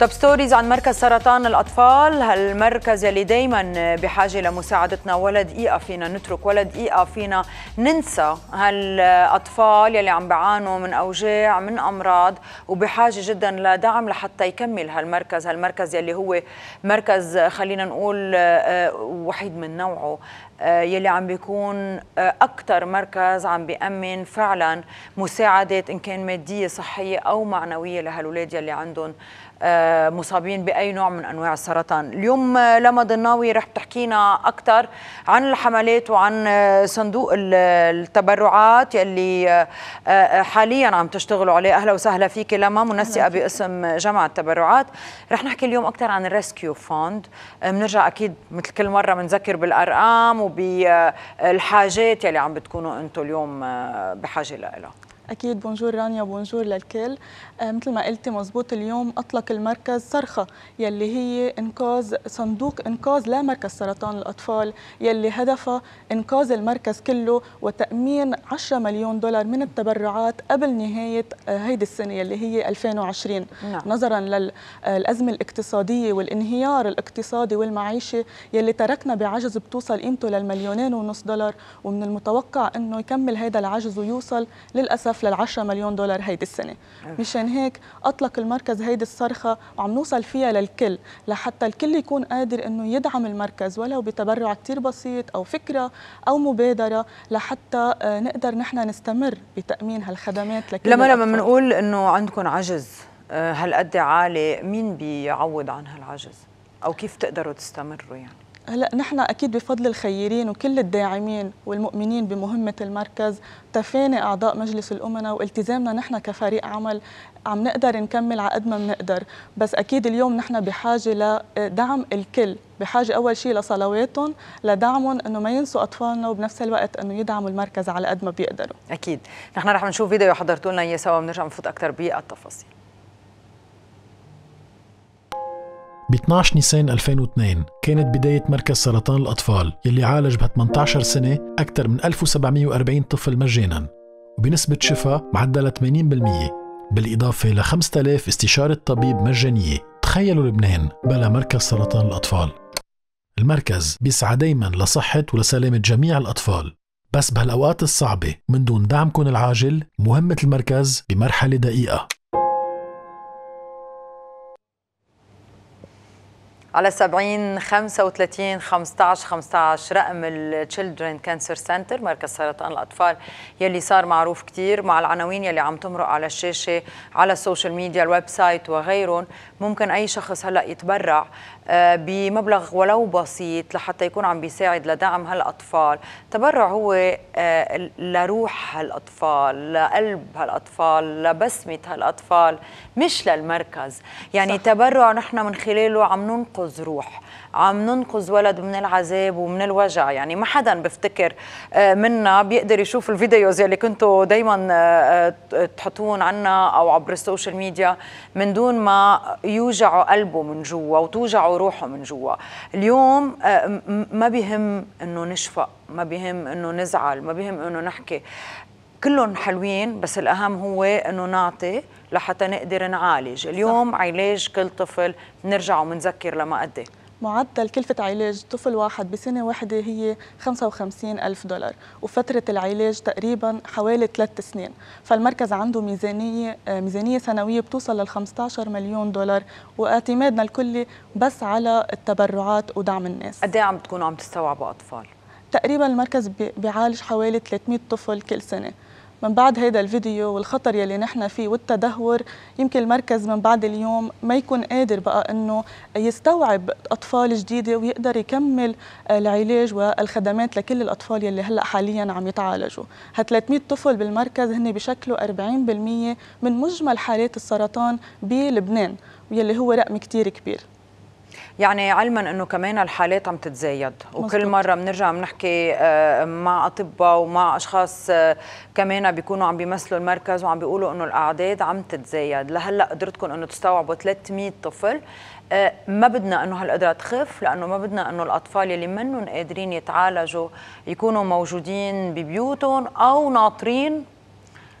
طب ستوريز عن مركز سرطان الأطفال هالمركز اللي دايما بحاجة لمساعدتنا ولا دقيقة فينا نترك ولا دقيقة فينا ننسى هالأطفال يلي عم بيعانوا من أوجاع من أمراض وبحاجة جدا لدعم لحتى يكمل هالمركز هالمركز يلي هو مركز خلينا نقول آه، وحيد من نوعه آه، يلي عم بيكون آه، أكثر مركز عم بيأمن فعلا مساعدة إن كان مادية صحية أو معنوية لهالولاد يلي عندهم آه، مصابين باي نوع من انواع السرطان اليوم آه، لما ضناوي رح تحكينا اكثر عن الحملات وعن آه، صندوق التبرعات يلي حاليا عم تشتغلوا عليه اهلا وسهلا فيك لما منسقه باسم جمع التبرعات رح نحكي اليوم اكثر عن الريسكيو فوند بنرجع اكيد مثل كل مره بنذكر بالارقام وبالحاجات يلي عم بتكونوا انتم اليوم بحاجه لها أكيد بونجور رانيا بونجور للكل آه مثل ما قلتي مزبوط اليوم أطلق المركز صرخة يلي هي إنقاذ صندوق إنقاذ لمركز سرطان الأطفال يلي هدفها إنقاذ المركز كله وتأمين 10 مليون دولار من التبرعات قبل نهاية آه هيدي السنة يلي هي 2020 نعم. نظرا للأزمة آه، الاقتصادية والانهيار الاقتصادي والمعيشي يلي تركنا بعجز بتوصل قيمته للمليونين ونص دولار ومن المتوقع أنه يكمل هذا العجز ويوصل للأسف بنتشرف لل 10 مليون دولار هيدي السنه آه. مشان هيك اطلق المركز هيدي الصرخه وعم نوصل فيها للكل لحتى الكل يكون قادر انه يدعم المركز ولو بتبرع كثير بسيط او فكره او مبادره لحتى آه، نقدر نحن نستمر بتامين هالخدمات لكل لما لما بنقول انه عندكم عجز آه، هالقد عالي مين بيعوض عن هالعجز او كيف تقدروا تستمروا يعني هلا نحن اكيد بفضل الخيرين وكل الداعمين والمؤمنين بمهمه المركز تفاني اعضاء مجلس الامناء والتزامنا نحن كفريق عمل عم نقدر نكمل على قد ما بنقدر بس اكيد اليوم نحن بحاجه لدعم الكل بحاجه اول شيء لصلواتهم لدعمهم انه ما ينسوا اطفالنا وبنفس الوقت انه يدعموا المركز على قد ما بيقدروا اكيد نحن رح نشوف فيديو حضرتوا لنا اياه سوا بنرجع نفوت اكثر بالتفاصيل ب 12 نيسان 2002 كانت بداية مركز سرطان الأطفال يلي عالج ب 18 سنة أكثر من 1740 طفل مجانا وبنسبة شفاء معدلة 80% بالإضافة ل 5000 استشارة طبيب مجانية تخيلوا لبنان بلا مركز سرطان الأطفال المركز بيسعى دايما لصحة ولسلامة جميع الأطفال بس بهالأوقات الصعبة من دون دعمكم العاجل مهمة المركز بمرحلة دقيقة على 70 35 15 15 رقم التشيلدرن كانسر سنتر مركز سرطان الاطفال يلي صار معروف كثير مع العناوين يلي عم تمرق على الشاشه على السوشيال ميديا الويب سايت وغيرهم ممكن اي شخص هلا يتبرع آه، بمبلغ ولو بسيط لحتى يكون عم بيساعد لدعم هالاطفال تبرع هو آه، لروح هالاطفال لقلب هالاطفال لبسمه هالاطفال مش للمركز يعني صح. تبرع نحن من خلاله عم ننقذ ننقذ روح عم ننقذ ولد من العذاب ومن الوجع يعني ما حدا بفتكر آه، منا بيقدر يشوف الفيديوز يلي كنتوا دايما آه، آه، تحطون عنا او عبر السوشيال ميديا من دون ما يوجعوا قلبه من جوا وتوجعوا روحه من جوا اليوم ما بهم انه نشفق ما بهم انه نزعل ما بهم انه نحكي كلهم حلوين بس الأهم هو أنه نعطي لحتى نقدر نعالج اليوم صح. علاج كل طفل بنرجع وبنذكر لما قد معدل كلفة علاج طفل واحد بسنة واحدة هي 55 ألف دولار وفترة العلاج تقريبا حوالي ثلاث سنين فالمركز عنده ميزانية آه، ميزانية سنوية بتوصل لل 15 مليون دولار واعتمادنا الكلي بس على التبرعات ودعم الناس قد إيه عم تكونوا عم تستوعبوا أطفال؟ تقريبا المركز بيعالج حوالي 300 طفل كل سنه من بعد هذا الفيديو والخطر يلي نحن فيه والتدهور يمكن المركز من بعد اليوم ما يكون قادر بقى انه يستوعب اطفال جديده ويقدر يكمل العلاج والخدمات لكل الاطفال يلي هلا حاليا عم يتعالجوا ه 300 طفل بالمركز هن بشكلوا 40% من مجمل حالات السرطان بلبنان ويلي هو رقم كثير كبير يعني علما انه كمان الحالات عم تتزايد وكل مزبط. مره بنرجع بنحكي آه، مع اطباء ومع اشخاص آه، كمان بيكونوا عم بيمثلوا المركز وعم بيقولوا انه الاعداد عم تتزايد لهلا قدرتكم انه تستوعبوا 300 طفل آه، ما بدنا انه هالقدره تخف لانه ما بدنا انه الاطفال يلي منهم قادرين يتعالجوا يكونوا موجودين ببيوتهم او ناطرين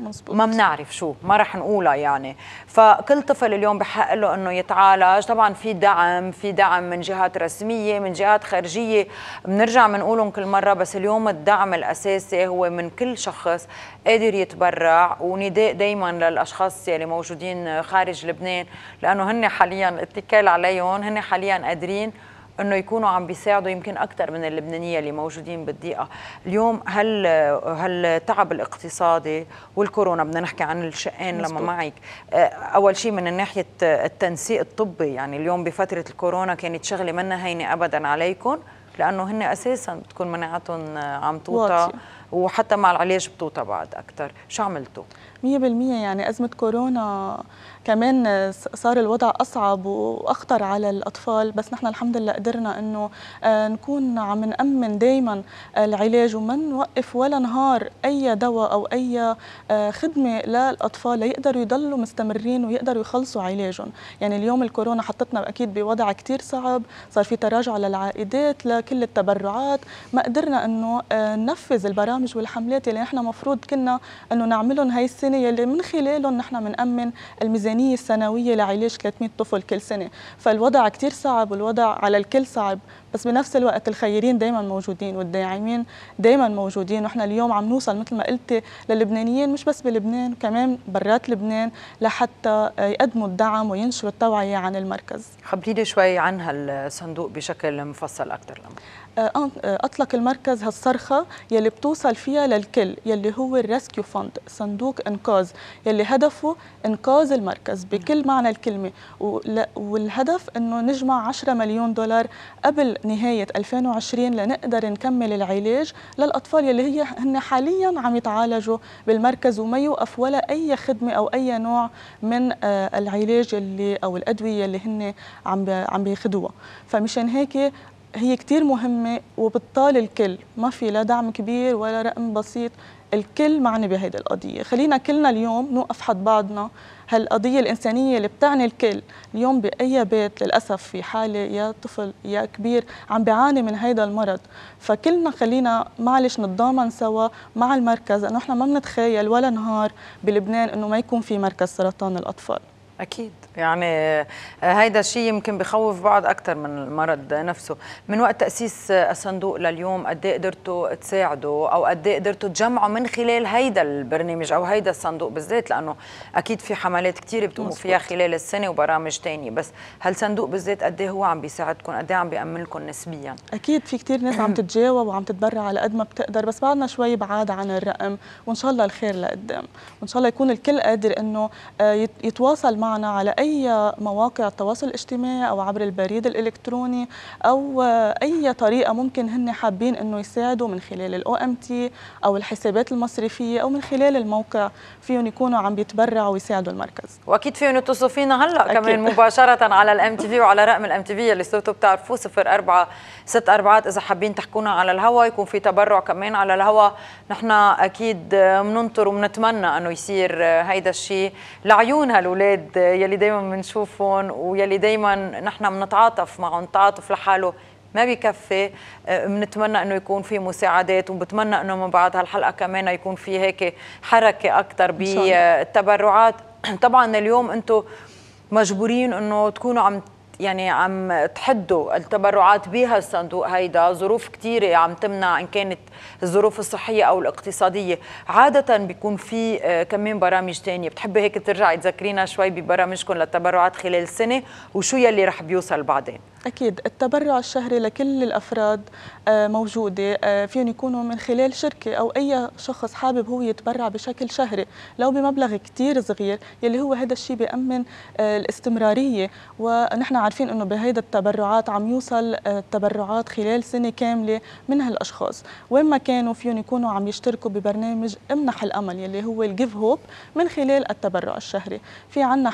مزبوط. ما بنعرف شو ما رح نقولها يعني فكل طفل اليوم بحق له انه يتعالج طبعا في دعم في دعم من جهات رسميه من جهات خارجيه بنرجع بنقولهم كل مره بس اليوم الدعم الاساسي هو من كل شخص قادر يتبرع ونداء دائما للاشخاص يلي موجودين خارج لبنان لانه هن حاليا الاتكال عليهم هن حاليا قادرين انه يكونوا عم بيساعدوا يمكن اكثر من اللبنانيه اللي موجودين بالضيقه اليوم هل هالتعب الاقتصادي والكورونا بدنا نحكي عن الشقين لما معك آه، اول شيء من ناحيه التنسيق الطبي يعني اليوم بفتره الكورونا كانت شغله منا هينه ابدا عليكم لانه هن اساسا بتكون مناعتهم آه، عم توطى وحتى مع العلاج بتوطى بعد اكثر شو عملتوا 100% يعني أزمة كورونا كمان صار الوضع أصعب وأخطر على الأطفال بس نحن الحمد لله قدرنا أنه آه، نكون عم نأمن دايما العلاج وما نوقف ولا نهار أي دواء أو أي آه، خدمة للأطفال ليقدروا يضلوا مستمرين ويقدروا يخلصوا علاجهم يعني اليوم الكورونا حطتنا أكيد بوضع كتير صعب صار في تراجع للعائدات لكل التبرعات ما قدرنا أنه آه، ننفذ البرامج والحملات اللي نحن مفروض كنا أنه نعملهم هاي السنة الوطني يلي من خلاله نحن بنأمن الميزانية السنوية لعلاج 300 طفل كل سنة فالوضع كتير صعب والوضع على الكل صعب بس بنفس الوقت الخيرين دايما موجودين والداعمين دايما موجودين واحنا اليوم عم نوصل مثل ما قلتي للبنانيين مش بس بلبنان كمان برات لبنان لحتى يقدموا الدعم وينشروا التوعيه عن المركز خبريني شوي عن هالصندوق بشكل مفصل اكثر لما. آه، آه، اطلق المركز هالصرخه يلي بتوصل فيها للكل يلي هو الريسكيو فند صندوق انقاذ يلي هدفه انقاذ المركز بكل معنى الكلمه والهدف انه نجمع 10 مليون دولار قبل نهاية 2020 لنقدر نكمل العلاج للأطفال اللي هي هن حاليا عم يتعالجوا بالمركز وما يوقف ولا أي خدمة أو أي نوع من آه، العلاج اللي أو الأدوية اللي هن عم عم بيخدوها فمشان هيك هي كتير مهمة وبتطال الكل ما في لا دعم كبير ولا رقم بسيط الكل معني بهيدي القضية خلينا كلنا اليوم نوقف حد بعضنا هالقضية الإنسانية اللي بتعني الكل اليوم بأي بيت للأسف في حالة يا طفل يا كبير عم بيعاني من هيدا المرض فكلنا خلينا معلش نتضامن سوا مع المركز أنه إحنا ما بنتخيل ولا نهار بلبنان أنه ما يكون في مركز سرطان الأطفال اكيد يعني آه، هيدا الشيء يمكن بخوف بعض اكثر من المرض نفسه من وقت تاسيس آه، الصندوق لليوم قد ايه قدرتوا تساعدوا او قد ايه قدرتوا تجمعوا من خلال هيدا البرنامج او هيدا الصندوق بالذات لانه اكيد في حملات كثيرة بتقوموا فيها خلال السنه وبرامج ثانيه بس هل صندوق بالذات قد ايه هو عم بيساعدكم قد ايه عم بيامن لكم نسبيا اكيد في كثير ناس عم تتجاوب وعم تتبرع على قد ما بتقدر بس بعدنا شوي بعاد عن الرقم وان شاء الله الخير لقدام وان شاء الله يكون الكل قادر انه آه، يتواصل معنا على أي مواقع التواصل الاجتماعي أو عبر البريد الإلكتروني أو أي طريقة ممكن هن حابين أنه يساعدوا من خلال الأو ام تي أو الحسابات المصرفية أو من خلال الموقع فيهم يكونوا عم بيتبرعوا ويساعدوا المركز وأكيد فيهم يتصلوا فينا هلأ أكيد. كمان مباشرة على الام تي في وعلى رقم الام تي في اللي صرتوا بتعرفوه 04 ست أربعات إذا حابين تحكونا على الهوا يكون في تبرع كمان على الهوا نحن أكيد بننطر وبنتمنى أنه يصير هيدا الشيء لعيون هالولاد اكيد يلي دائما بنشوفهم ويلي دائما نحن بنتعاطف معهم تعاطف لحاله ما بكفي بنتمنى آه، انه يكون في مساعدات وبتمنى انه من بعد هالحلقه كمان يكون في هيك حركه اكثر بالتبرعات طبعا اليوم انتم مجبورين انه تكونوا عم يعني عم تحدوا التبرعات بها الصندوق هيدا ظروف كتيرة عم تمنع ان كانت الظروف الصحيه او الاقتصاديه عاده بيكون في آه، كمين برامج تانية بتحبي هيك ترجعي تذكرينا شوي ببرامجكم للتبرعات خلال السنه وشو يلي رح بيوصل بعدين أكيد التبرع الشهري لكل الأفراد آه، موجودة آه، فيهم يكونوا من خلال شركة أو أي شخص حابب هو يتبرع بشكل شهري لو بمبلغ كتير صغير يلي هو هذا الشيء بيأمن آه، الاستمرارية ونحن عارفين أنه بهيدا التبرعات عم يوصل التبرعات خلال سنة كاملة من هالأشخاص وين ما كانوا فيهم يكونوا عم يشتركوا ببرنامج امنح الأمل يلي هو الجيف هوب من خلال التبرع الشهري في عنا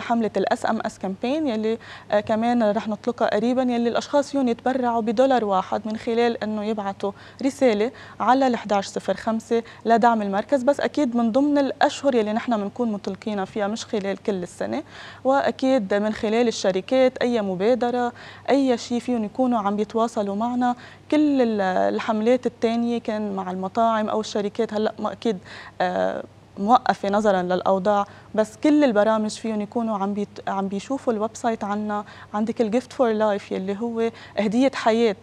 حملة الأس أم أس كامبين يلي كمان رح نطلقها تقريبا يلي الاشخاص فيهم يتبرعوا بدولار واحد من خلال انه يبعثوا رساله على ال 1105 لدعم المركز بس اكيد من ضمن الاشهر يلي نحن بنكون مطلقين فيها مش خلال كل السنه واكيد من خلال الشركات اي مبادره اي شيء فيهم يكونوا عم يتواصلوا معنا كل الحملات الثانيه كان مع المطاعم او الشركات هلا ما اكيد آه موقفه نظرا للاوضاع بس كل البرامج فيهم يكونوا عم بيت... عم بيشوفوا الويب سايت عنا عندك الجيفت فور لايف يلي هو هديه حياه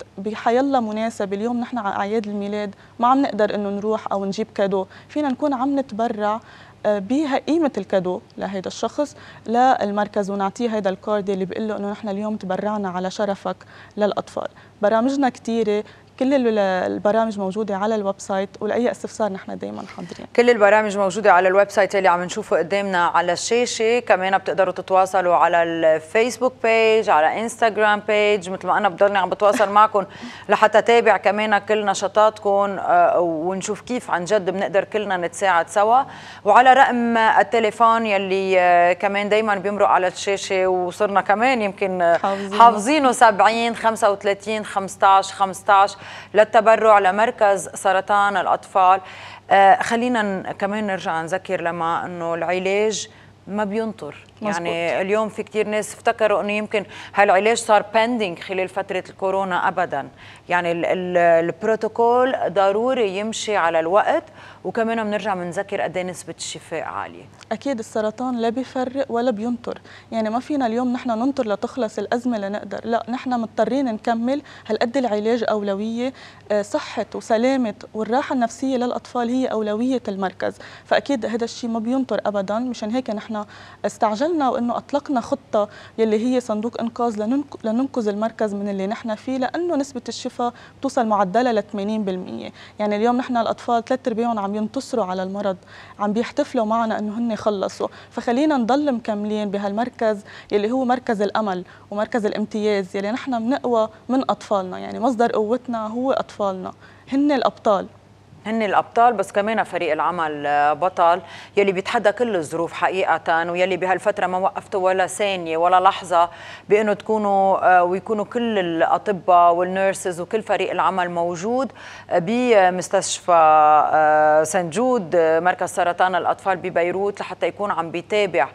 الله مناسبه اليوم نحن على اعياد الميلاد ما عم نقدر انه نروح او نجيب كادو فينا نكون عم نتبرع آه، بها قيمة الكادو لهيدا الشخص للمركز ونعطيه هيدا الكارد اللي بيقول له انه نحن اليوم تبرعنا على شرفك للاطفال برامجنا كثيره كل البرامج موجوده على الويب سايت ولاي استفسار نحن دائما حاضرين كل البرامج موجوده على الويب سايت اللي عم نشوفه قدامنا على الشاشه كمان بتقدروا تتواصلوا على الفيسبوك بيج على انستغرام بيج مثل ما انا بضلني عم بتواصل معكم لحتى تابع كمان كل نشاطاتكم آه، ونشوف كيف عن جد بنقدر كلنا نتساعد سوا وعلى رقم التليفون يلي آه، كمان دائما بيمرق على الشاشه وصرنا كمان يمكن حافظينه 70 35 15 15 للتبرع لمركز سرطان الأطفال آه، خلينا كمان نرجع نذكر لما أنه العلاج ما بينطر مزبوط. يعني اليوم في كتير ناس افتكروا انه يمكن هالعلاج صار بيندنج خلال فتره الكورونا ابدا يعني الـ الـ البروتوكول ضروري يمشي على الوقت وكمان بنرجع بنذكر قد إيه نسبه الشفاء عاليه اكيد السرطان لا بيفرق ولا بينطر يعني ما فينا اليوم نحن ننطر لتخلص الازمه لنقدر لا نحن مضطرين نكمل هالقد العلاج اولويه آه، صحه وسلامه والراحه النفسيه للاطفال هي اولويه المركز فاكيد هذا الشيء ما بينطر ابدا مشان هيك نحن نحن استعجلنا وانه اطلقنا خطه يلي هي صندوق انقاذ لننقذ المركز من اللي نحن فيه لانه نسبه الشفاء بتوصل معدله ل 80% يعني اليوم نحن الاطفال ثلاث ارباعهم عم ينتصروا على المرض عم بيحتفلوا معنا انه هن خلصوا فخلينا نضل مكملين بهالمركز يلي هو مركز الامل ومركز الامتياز يلي نحن بنقوى من اطفالنا يعني مصدر قوتنا هو اطفالنا هن الابطال هن الابطال بس كمان فريق العمل آه، بطل يلي بيتحدى كل الظروف حقيقه ويلي بهالفتره ما وقفتوا ولا ثانيه ولا لحظه بانه تكونوا آه، ويكونوا كل الاطباء والنيرسز وكل فريق العمل موجود آه، بمستشفى سنجود مركز سرطان الاطفال ببيروت لحتى يكون عم بيتابع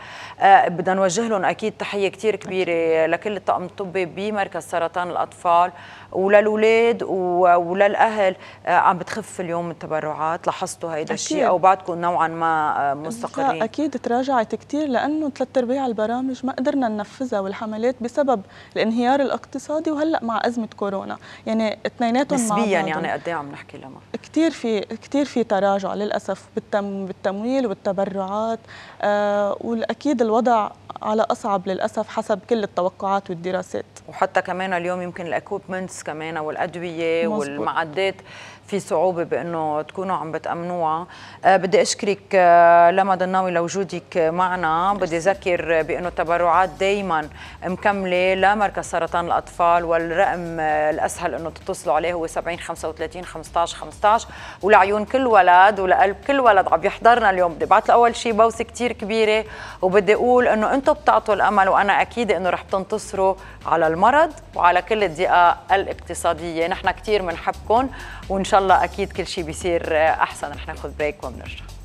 بدنا نوجه لهم اكيد تحيه كثير كبيره لكل الطاقم الطبي بمركز سرطان الاطفال وللاولاد وللاهل عم بتخف اليوم التبرعات لاحظتوا هيدا الشيء او بعدكم نوعا ما آه، مستقرين اكيد تراجعت كثير لانه ثلاث ارباع البرامج ما قدرنا ننفذها والحملات بسبب الانهيار الاقتصادي وهلا مع ازمه كورونا يعني اثنيناتهم نسبيا يعني قد ايه عم نحكي لما كثير في كثير في تراجع للاسف بالتم بالتمويل والتبرعات آه والاكيد الوضع على اصعب للاسف حسب كل التوقعات والدراسات وحتى كمان اليوم يمكن الاكوبمنتس كمان والادويه مزبوط. والمعدات في صعوبه بانه تكونوا عم بتامنوها أه بدي اشكرك آه، لما ضناوي لوجودك معنا بدي اذكر بانه التبرعات دائما مكمله لمركز سرطان الاطفال والرقم آه، الاسهل انه تتصلوا عليه هو 70 35 15 15 ولعيون كل ولد ولقلب كل ولد عم يحضرنا اليوم بدي بعت اول شيء بوسه كثير كبيره وبدي اقول انه انتم بتعطوا الامل وانا اكيد انه رح تنتصروا على المرض وعلى كل الضيقه الاقتصاديه نحن كثير بنحبكم وان شاء شاء الله اكيد كل شيء بيصير احسن رح ناخذ بريك وبنرجع